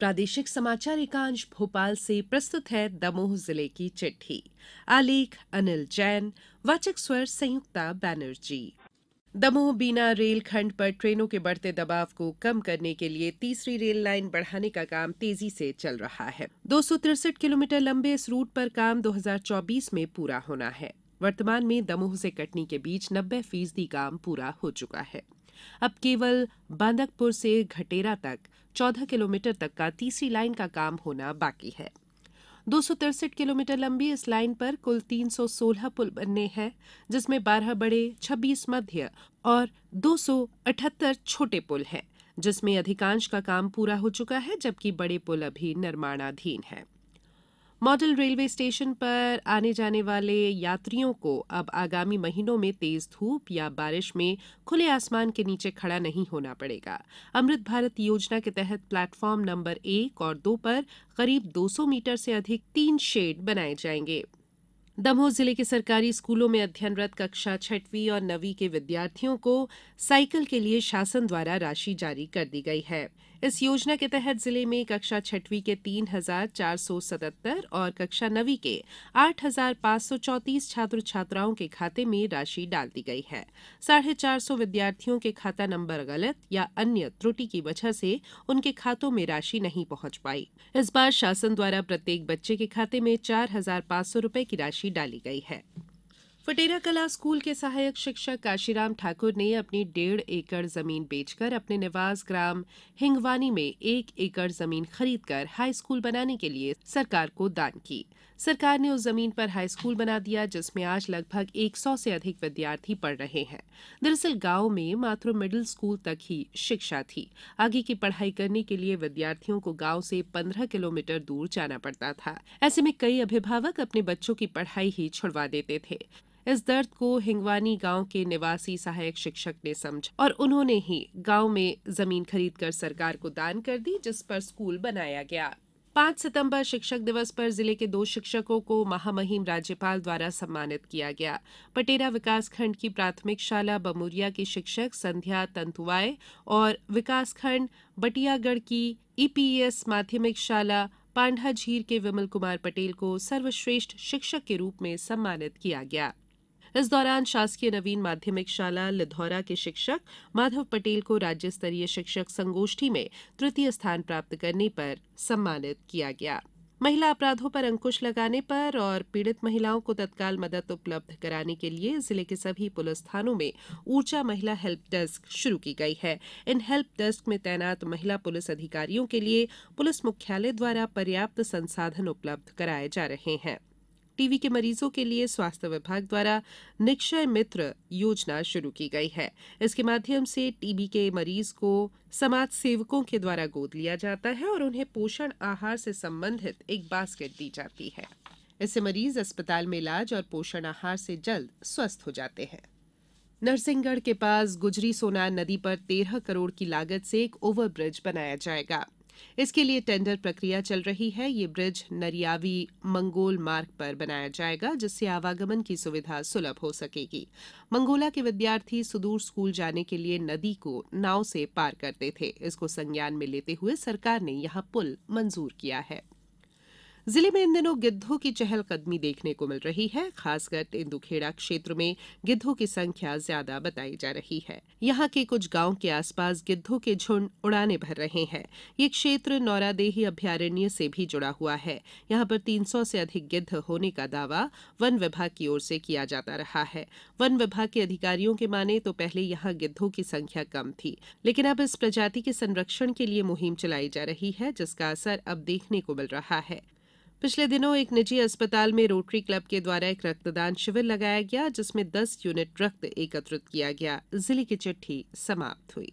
प्रादेशिक समाचार एकांश भोपाल से प्रस्तुत है दमोह जिले की चिट्ठी आलेख अनिल जैन वाचक स्वर संयुक्ता बैनर्जी दमोह बीना रेलखंड पर ट्रेनों के बढ़ते दबाव को कम करने के लिए तीसरी रेल लाइन बढ़ाने का काम तेजी से चल रहा है दो किलोमीटर लंबे इस रूट पर काम 2024 में पूरा होना है वर्तमान में दमोह से कटनी के बीच नब्बे फीसदी काम पूरा हो चुका है अब केवल बांदकपुर से घटेरा तक 14 किलोमीटर तक का तीसरी लाइन का काम होना बाकी है दो किलोमीटर लंबी इस लाइन पर कुल 316 पुल बनने हैं जिसमें 12 बड़े 26 मध्य और 278 छोटे पुल हैं जिसमें अधिकांश का काम पूरा हो चुका है जबकि बड़े पुल अभी निर्माणाधीन हैं मॉडल रेलवे स्टेशन पर आने जाने वाले यात्रियों को अब आगामी महीनों में तेज धूप या बारिश में खुले आसमान के नीचे खड़ा नहीं होना पड़ेगा अमृत भारत योजना के तहत प्लेटफॉर्म नंबर एक और दो पर करीब 200 मीटर से अधिक तीन शेड बनाए जाएंगे दमोह जिले के सरकारी स्कूलों में अध्ययनरत कक्षा छठवीं और नवी के विद्यार्थियों को साइकिल के लिए शासन द्वारा राशि जारी कर दी गई है इस योजना के तहत जिले में कक्षा छठवीं के तीन हजार चार सौ सतहत्तर और कक्षा नवी के आठ हजार पाँच सौ चौतीस छात्र छात्राओं के खाते में राशि डाल दी गई है साढ़े चार सौ विद्यार्थियों के खाता नंबर गलत या अन्य त्रुटि की वजह से उनके खातों में राशि नहीं पहुंच पाई इस बार शासन द्वारा प्रत्येक बच्चे के खाते में चार हजार पाँच सौ की राशि डाली गई है फटेरा कला स्कूल के सहायक शिक्षक काशीराम ठाकुर ने अपनी डेढ़ एकड़ जमीन बेचकर अपने निवास ग्राम हिंगवानी में एक एकड़ जमीन खरीदकर हाई स्कूल बनाने के लिए सरकार को दान की सरकार ने उस जमीन पर हाई स्कूल बना दिया जिसमें आज लगभग 100 से अधिक विद्यार्थी पढ़ रहे हैं दरअसल गांव में मात्र मिडिल स्कूल तक ही शिक्षा थी आगे की पढ़ाई करने के लिए विद्यार्थियों को गांव से 15 किलोमीटर दूर जाना पड़ता था ऐसे में कई अभिभावक अपने बच्चों की पढ़ाई ही छुड़वा देते थे इस दर्द को हिंगवानी गांव के निवासी सहायक शिक्षक ने समझा और उन्होंने ही गांव में जमीन खरीदकर सरकार को दान कर दी जिस पर स्कूल बनाया गया पाँच सितंबर शिक्षक दिवस पर जिले के दो शिक्षकों को महामहिम राज्यपाल द्वारा सम्मानित किया गया पटेरा विकासखंड की प्राथमिक शाला बमुरिया के शिक्षक संध्या तंतुवाय और विकासखंड बटियागढ़ की ईपीएस माध्यमिक शाला पांडा झीर के विमल कुमार पटेल को सर्वश्रेष्ठ शिक्षक के रूप में सम्मानित किया गया इस दौरान शासकीय नवीन माध्यमिक शाला लिधौरा के शिक्षक माधव पटेल को राज्य स्तरीय शिक्षक संगोष्ठी में तृतीय स्थान प्राप्त करने पर सम्मानित किया गया महिला अपराधों पर अंकुश लगाने पर और पीड़ित महिलाओं को तत्काल मदद उपलब्ध कराने के लिए जिले के सभी पुलिस थानों में ऊर्जा महिला हेल्प डेस्क शुरू की गई है इन हेल्प डेस्क में तैनात महिला पुलिस अधिकारियों के लिए पुलिस मुख्यालय द्वारा पर्याप्त संसाधन उपलब्ध कराए जा रहे हैं टीबी के मरीजों के लिए स्वास्थ्य विभाग द्वारा निक्षय मित्र योजना शुरू की गई है इसके माध्यम से टीबी के मरीज को समाज सेवकों के द्वारा गोद लिया जाता है और उन्हें पोषण आहार से संबंधित एक बास्केट दी जाती है इससे मरीज अस्पताल में इलाज और पोषण आहार से जल्द स्वस्थ हो जाते हैं नरसिंहगढ़ के पास गुजरी सोना नदी पर तेरह करोड़ की लागत से एक ओवरब्रिज बनाया जाएगा इसके लिए टेंडर प्रक्रिया चल रही है ये ब्रिज नरियावी मंगोल मार्ग पर बनाया जाएगा जिससे आवागमन की सुविधा सुलभ हो सकेगी मंगोला के विद्यार्थी सुदूर स्कूल जाने के लिए नदी को नाव से पार करते थे इसको संज्ञान में लेते हुए सरकार ने यह पुल मंजूर किया है जिले में इन दिनों गिद्धों की चहलकदमी देखने को मिल रही है खासकर तेंदुखेड़ा क्षेत्र में गिद्धों की संख्या ज्यादा बताई जा रही है यहाँ के कुछ गांव के आसपास गिद्धों के झुंड उड़ाने भर रहे हैं ये क्षेत्र नौरादेही अभ्यारण्य से भी जुड़ा हुआ है यहाँ पर 300 से अधिक गिद्ध होने का दावा वन विभाग की ओर से किया जाता रहा है वन विभाग के अधिकारियों के माने तो पहले यहाँ गिद्धों की संख्या कम थी लेकिन अब इस प्रजाति के संरक्षण के लिए मुहिम चलाई जा रही है जिसका असर अब देखने को मिल रहा है पिछले दिनों एक निजी अस्पताल में रोटरी क्लब के द्वारा एक रक्तदान शिविर लगाया गया जिसमें 10 यूनिट रक्त एकत्रित किया गया जिले की चिट्ठी समाप्त हुई